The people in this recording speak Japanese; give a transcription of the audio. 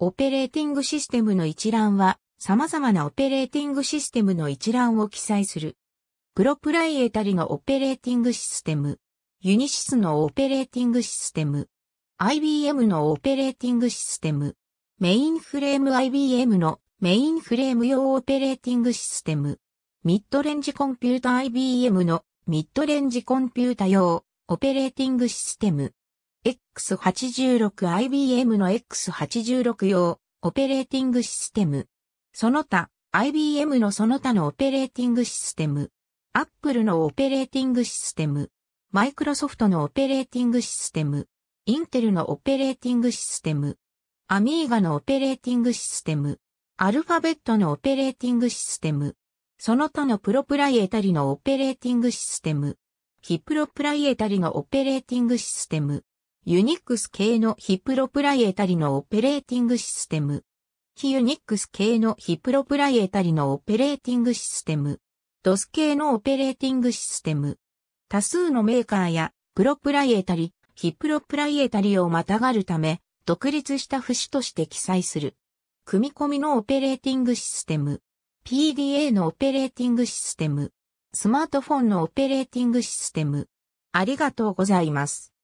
オペレーティングシステムの一覧は、様々なオペレーティングシステムの一覧を記載する。プロプライエータリのオペレーティングシステム、ユニシスのオペレーティングシステム、IBM のオペレーティングシステム、メインフレーム IBM のメインフレーム用オペレーティングシステム、ミッドレンジコンピュータ IBM のミッドレンジコンピュータ用オペレーティングシステム、X86IBM の X86 用オペレーティングシステム。その他、IBM のその他のオペレーティングシステム。Apple のオペレーティングシステム。Microsoft のオペレーティングシステム。Intel のオペレーティングシステム。Amiga のオペレーティングシステム。アルファベットのオペレーティングシステム。その他のプロプライエタリのオペレーティングシステム。ヒプロプライエタリのオペレーティングシステム。ユニックス系の非プロプライエタリのオペレーティングシステム。非ユニックス系の非プロプライエタリのオペレーティングシステム。DOS 系のオペレーティングシステム。多数のメーカーやプロプライエタリ、非プロプライエタリをまたがるため、独立した節として記載する。組み込みのオペレーティングシステム。PDA のオペレーティングシステム。スマートフォンのオペレーティングシステム。ありがとうございます。